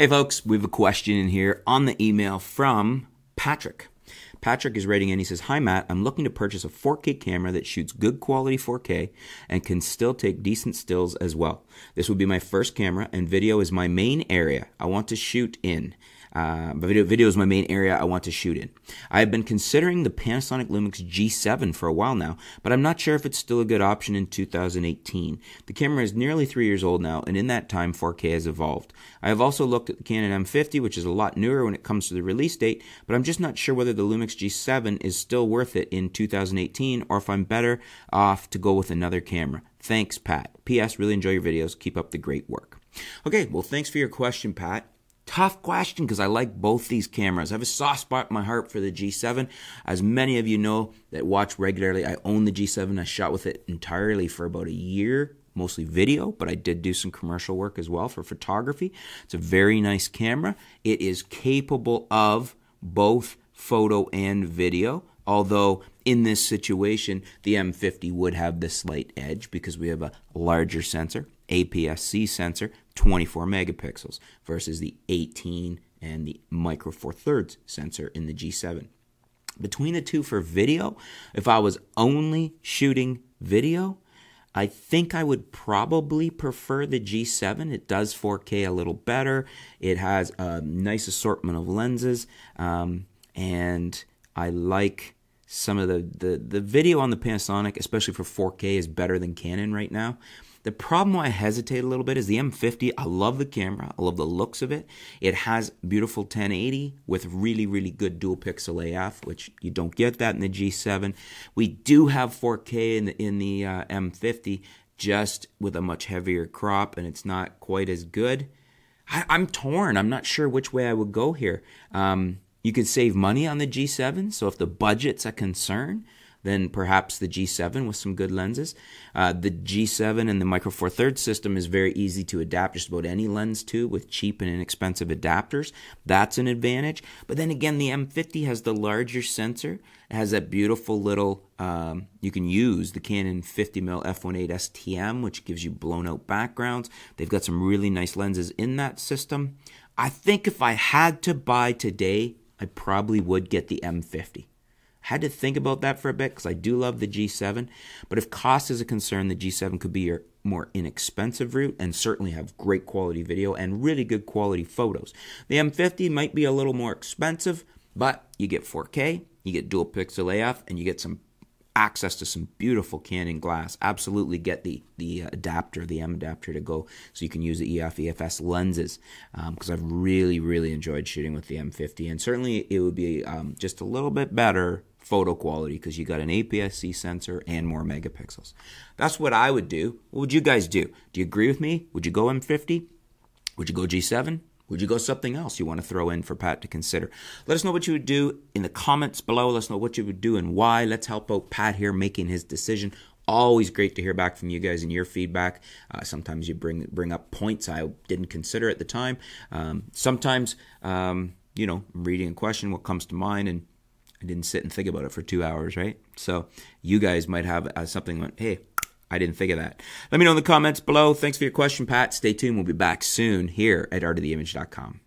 Hey, folks, we have a question in here on the email from Patrick. Patrick is writing in. He says, Hi, Matt. I'm looking to purchase a 4K camera that shoots good quality 4K and can still take decent stills as well. This would be my first camera, and video is my main area I want to shoot in. Uh, but video, video is my main area I want to shoot in. I have been considering the Panasonic Lumix G7 for a while now, but I'm not sure if it's still a good option in 2018. The camera is nearly three years old now, and in that time, 4K has evolved. I have also looked at the Canon M50, which is a lot newer when it comes to the release date, but I'm just not sure whether the Lumix G7 is still worth it in 2018 or if I'm better off to go with another camera. Thanks, Pat. P.S. Really enjoy your videos. Keep up the great work. Okay, well, thanks for your question, Pat. Tough question because I like both these cameras. I have a soft spot in my heart for the G7. As many of you know that watch regularly, I own the G7. I shot with it entirely for about a year, mostly video, but I did do some commercial work as well for photography. It's a very nice camera. It is capable of both photo and video, although in this situation, the M50 would have the slight edge because we have a larger sensor. APS-C sensor, 24 megapixels versus the 18 and the micro four thirds sensor in the G7. Between the two for video, if I was only shooting video, I think I would probably prefer the G7. It does 4K a little better. It has a nice assortment of lenses, um, and I like some of the, the the video on the Panasonic, especially for 4K, is better than Canon right now. The problem why I hesitate a little bit is the M50. I love the camera. I love the looks of it. It has beautiful 1080 with really, really good dual pixel AF, which you don't get that in the G7. We do have 4K in the, in the uh, M50, just with a much heavier crop, and it's not quite as good. I, am torn. I'm not sure which way I would go here. Um, you could save money on the G7. So if the budget's a concern, then perhaps the G7 with some good lenses. Uh, the G7 and the Micro Four Thirds system is very easy to adapt just about any lens to with cheap and inexpensive adapters. That's an advantage. But then again, the M50 has the larger sensor. It has that beautiful little, um, you can use the Canon 50mm f1.8 STM, which gives you blown out backgrounds. They've got some really nice lenses in that system. I think if I had to buy today, I probably would get the M50. I had to think about that for a bit because I do love the G7, but if cost is a concern, the G7 could be your more inexpensive route and certainly have great quality video and really good quality photos. The M50 might be a little more expensive, but you get 4K, you get dual pixel AF, and you get some access to some beautiful Canon glass, absolutely get the the uh, adapter, the M adapter to go so you can use the EF EFS lenses because um, I've really really enjoyed shooting with the M50 and certainly it would be um, just a little bit better photo quality because you got an APS-C sensor and more megapixels. That's what I would do. What would you guys do? Do you agree with me? Would you go M50? Would you go G7? Would you go something else you want to throw in for Pat to consider? Let us know what you would do in the comments below. Let us know what you would do and why. Let's help out Pat here making his decision. Always great to hear back from you guys and your feedback. Uh, sometimes you bring bring up points I didn't consider at the time. Um, sometimes, um, you know, I'm reading a question, what comes to mind, and I didn't sit and think about it for two hours, right? So you guys might have uh, something like, hey, I didn't think of that. Let me know in the comments below. Thanks for your question, Pat. Stay tuned. We'll be back soon here at artoftheimage.com.